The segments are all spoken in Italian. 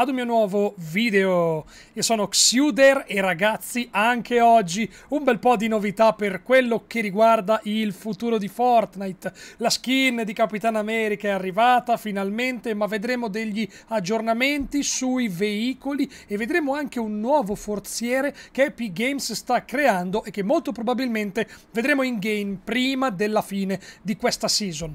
ad un mio nuovo video. Io sono Xuder e ragazzi, anche oggi un bel po' di novità per quello che riguarda il futuro di Fortnite. La skin di Capitan America è arrivata finalmente, ma vedremo degli aggiornamenti sui veicoli e vedremo anche un nuovo forziere che Epic Games sta creando e che molto probabilmente vedremo in game prima della fine di questa season.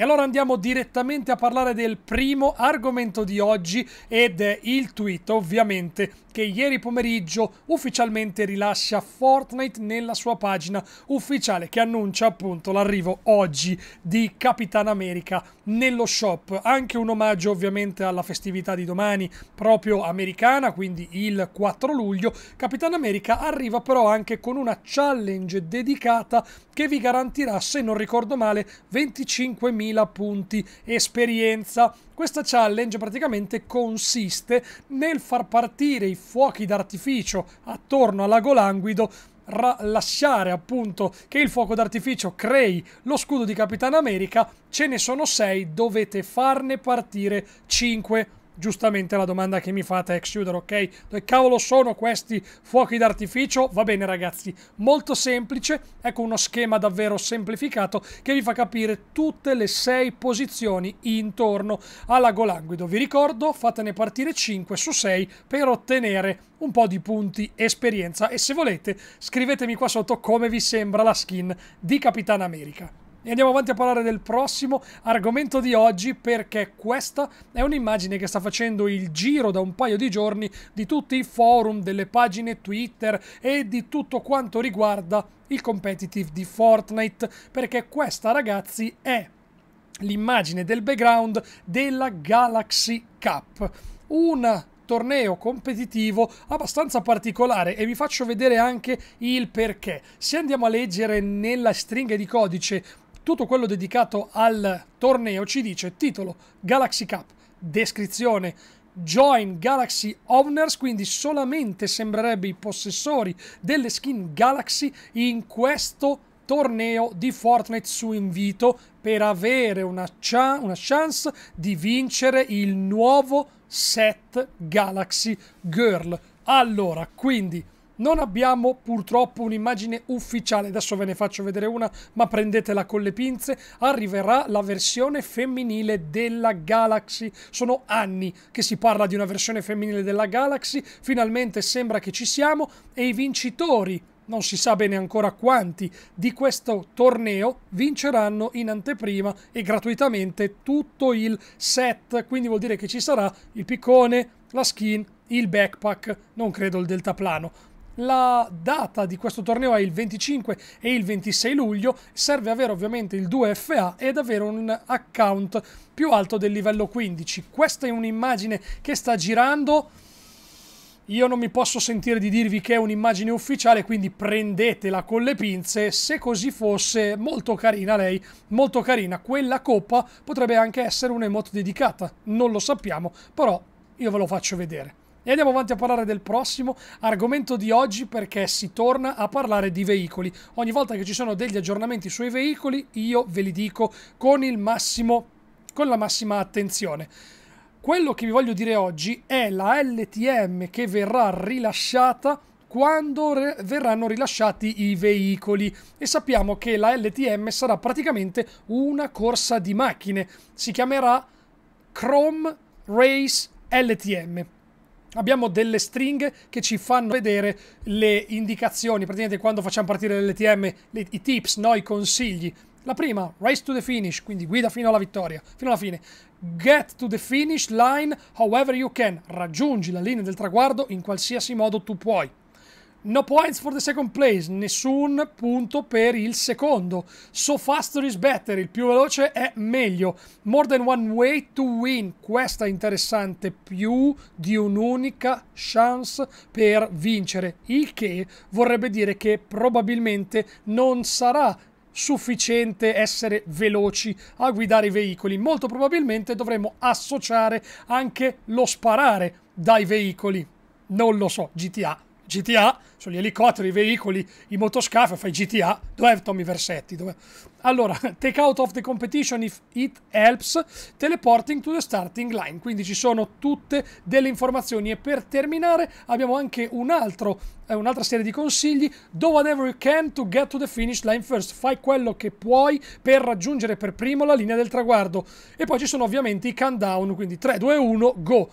E allora andiamo direttamente a parlare del primo argomento di oggi ed è il tweet ovviamente che ieri pomeriggio ufficialmente rilascia Fortnite nella sua pagina ufficiale che annuncia appunto l'arrivo oggi di Capitan America nello shop. Anche un omaggio ovviamente alla festività di domani proprio americana, quindi il 4 luglio. Capitan America arriva però anche con una challenge dedicata che vi garantirà, se non ricordo male, 25.000 2000 punti esperienza. Questa challenge praticamente consiste nel far partire i fuochi d'artificio attorno al lago languido lasciare appunto che il fuoco d'artificio crei lo scudo di Capitano America, ce ne sono 6, dovete farne partire 5 giustamente la domanda che mi fate ex shooter, ok? Dove cavolo sono questi fuochi d'artificio? Va bene ragazzi, molto semplice, ecco uno schema davvero semplificato che vi fa capire tutte le sei posizioni intorno alla lago languido. Vi ricordo, fatene partire 5 su 6 per ottenere un po' di punti esperienza e se volete scrivetemi qua sotto come vi sembra la skin di Capitan America. E andiamo avanti a parlare del prossimo argomento di oggi perché questa è un'immagine che sta facendo il giro da un paio di giorni di tutti i forum, delle pagine Twitter e di tutto quanto riguarda il competitive di Fortnite perché questa ragazzi è l'immagine del background della Galaxy Cup. Una torneo competitivo abbastanza particolare e vi faccio vedere anche il perché. Se andiamo a leggere nella stringa di codice tutto quello dedicato al torneo, ci dice titolo Galaxy Cup, descrizione Join Galaxy Owners, quindi solamente sembrerebbe i possessori delle skin Galaxy in questo torneo di Fortnite su invito per avere una, una chance di vincere il nuovo set Galaxy Girl. Allora, quindi non abbiamo purtroppo un'immagine ufficiale, adesso ve ne faccio vedere una, ma prendetela con le pinze. Arriverà la versione femminile della Galaxy. Sono anni che si parla di una versione femminile della Galaxy, finalmente sembra che ci siamo e i vincitori non si sa bene ancora quanti di questo torneo vinceranno in anteprima e gratuitamente tutto il set, quindi vuol dire che ci sarà il piccone, la skin, il backpack, non credo il deltaplano, la data di questo torneo è il 25 e il 26 luglio, serve avere ovviamente il 2FA ed avere un account più alto del livello 15. Questa è un'immagine che sta girando, io non mi posso sentire di dirvi che è un'immagine ufficiale, quindi prendetela con le pinze. Se così fosse, molto carina lei, molto carina. Quella coppa potrebbe anche essere un'emote dedicata, non lo sappiamo, però io ve lo faccio vedere. E andiamo avanti a parlare del prossimo argomento di oggi perché si torna a parlare di veicoli. Ogni volta che ci sono degli aggiornamenti sui veicoli io ve li dico con, massimo, con la massima attenzione. Quello che vi voglio dire oggi è la LTM che verrà rilasciata quando verranno rilasciati i veicoli e sappiamo che la LTM sarà praticamente una corsa di macchine. Si chiamerà Chrome Race LTM abbiamo delle stringhe che ci fanno vedere le indicazioni, praticamente quando facciamo partire l'LTM, i tips, no? i consigli. La prima, race to the finish, quindi guida fino alla vittoria, fino alla fine. Get to the finish line however you can, raggiungi la linea del traguardo in qualsiasi modo tu puoi. No points for the second place, nessun punto per il secondo. So faster is better, il più veloce è meglio. More than one way to win, questa è interessante, più di un'unica chance per vincere, il che vorrebbe dire che probabilmente non sarà sufficiente essere veloci a guidare i veicoli. Molto probabilmente dovremo associare anche lo sparare dai veicoli. Non lo so, GTA GTA, sono gli elicotteri, i veicoli, i motoscafi, fai GTA, dov'è Tommy Versetti? Dove... Allora, take out of the competition if it helps, teleporting to the starting line, quindi ci sono tutte delle informazioni e per terminare abbiamo anche un altro, eh, un'altra serie di consigli, do whatever you can to get to the finish line first, fai quello che puoi per raggiungere per primo la linea del traguardo e poi ci sono ovviamente i countdown, quindi 3, 2, 1, go!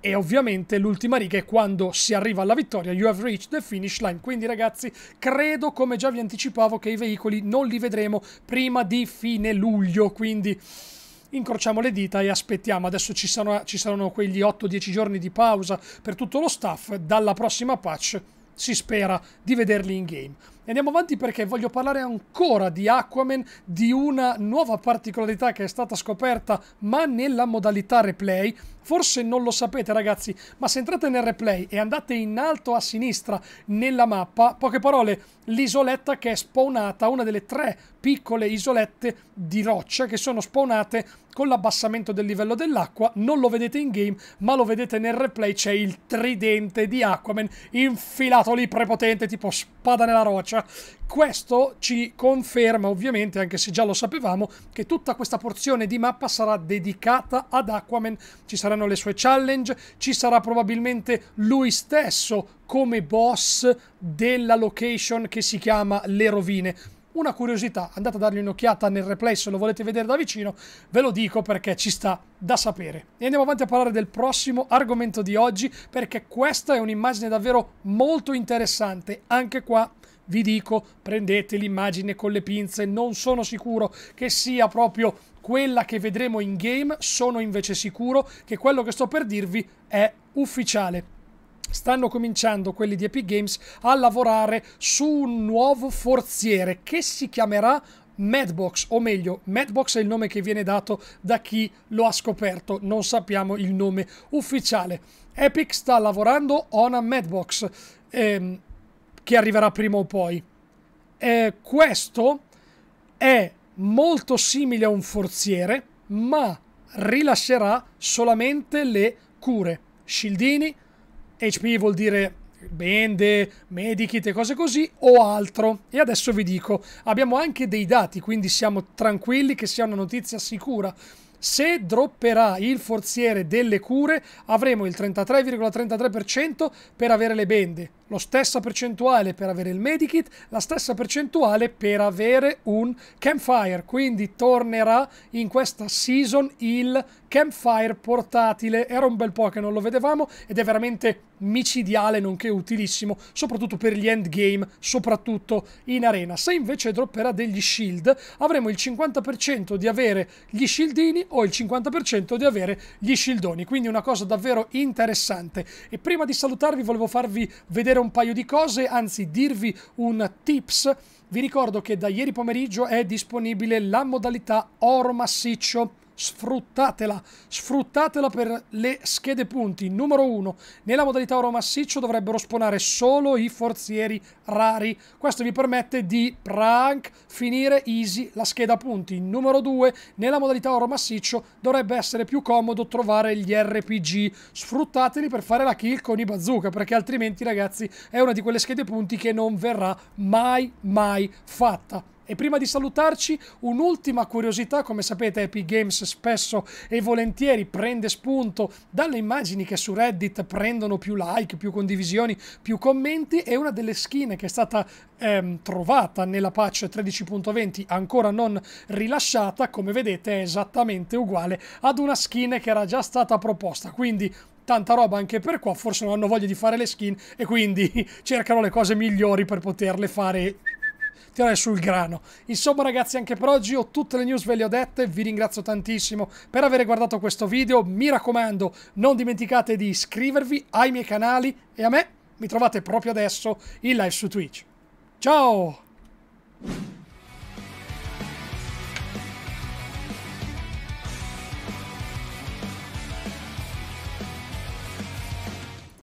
E ovviamente l'ultima riga è quando si arriva alla vittoria, you have reached the finish line. Quindi ragazzi, credo come già vi anticipavo che i veicoli non li vedremo prima di fine luglio, quindi incrociamo le dita e aspettiamo. Adesso ci saranno, ci saranno quegli 8-10 giorni di pausa per tutto lo staff, dalla prossima patch si spera di vederli in game. E andiamo avanti perché voglio parlare ancora di Aquaman, di una nuova particolarità che è stata scoperta, ma nella modalità replay. Forse non lo sapete ragazzi, ma se entrate nel replay e andate in alto a sinistra nella mappa, poche parole, l'isoletta che è spawnata, una delle tre piccole isolette di roccia che sono spawnate con l'abbassamento del livello dell'acqua, non lo vedete in game, ma lo vedete nel replay, c'è il tridente di Aquaman infilato lì prepotente tipo spazio spada nella roccia. Questo ci conferma ovviamente, anche se già lo sapevamo, che tutta questa porzione di mappa sarà dedicata ad Aquaman, ci saranno le sue challenge, ci sarà probabilmente lui stesso come boss della location che si chiama Le Rovine una curiosità, andate a dargli un'occhiata nel replay se lo volete vedere da vicino, ve lo dico perché ci sta da sapere. E andiamo avanti a parlare del prossimo argomento di oggi perché questa è un'immagine davvero molto interessante, anche qua vi dico prendete l'immagine con le pinze, non sono sicuro che sia proprio quella che vedremo in game, sono invece sicuro che quello che sto per dirvi è ufficiale stanno cominciando quelli di Epic Games a lavorare su un nuovo forziere che si chiamerà Madbox, o meglio, Madbox è il nome che viene dato da chi lo ha scoperto, non sappiamo il nome ufficiale. Epic sta lavorando on a Madbox, ehm, che arriverà prima o poi. Eh, questo è molto simile a un forziere, ma rilascerà solamente le cure, Scildini, HP vuol dire bende, medikit e cose così o altro. E adesso vi dico, abbiamo anche dei dati, quindi siamo tranquilli che sia una notizia sicura. Se dropperà il forziere delle cure avremo il 33,33% ,33 per avere le bende, la stessa percentuale per avere il medikit, la stessa percentuale per avere un campfire, quindi tornerà in questa season il campfire portatile, era un bel po' che non lo vedevamo ed è veramente micidiale nonché utilissimo soprattutto per gli endgame, soprattutto in arena. Se invece dropperà degli shield avremo il 50% di avere gli shieldini o il 50% di avere gli shieldoni, quindi una cosa davvero interessante. E prima di salutarvi volevo farvi vedere sapere un paio di cose, anzi dirvi un tips, vi ricordo che da ieri pomeriggio è disponibile la modalità oro massiccio sfruttatela, sfruttatela per le schede punti. Numero 1, nella modalità oro massiccio dovrebbero spawnare solo i forzieri rari. Questo vi permette di prank finire easy la scheda punti. Numero 2, nella modalità oro massiccio dovrebbe essere più comodo trovare gli RPG. Sfruttateli per fare la kill con i bazooka, perché altrimenti ragazzi è una di quelle schede punti che non verrà mai mai fatta. E prima di salutarci, un'ultima curiosità, come sapete Epic Games spesso e volentieri prende spunto dalle immagini che su Reddit prendono più like, più condivisioni, più commenti e una delle skin che è stata ehm, trovata nella patch 13.20 ancora non rilasciata, come vedete è esattamente uguale ad una skin che era già stata proposta, quindi tanta roba anche per qua, forse non hanno voglia di fare le skin e quindi cercano le cose migliori per poterle fare tirare sul grano. Insomma ragazzi anche per oggi ho tutte le news ve le ho dette, vi ringrazio tantissimo per aver guardato questo video, mi raccomando non dimenticate di iscrivervi ai miei canali e a me mi trovate proprio adesso in live su Twitch. Ciao!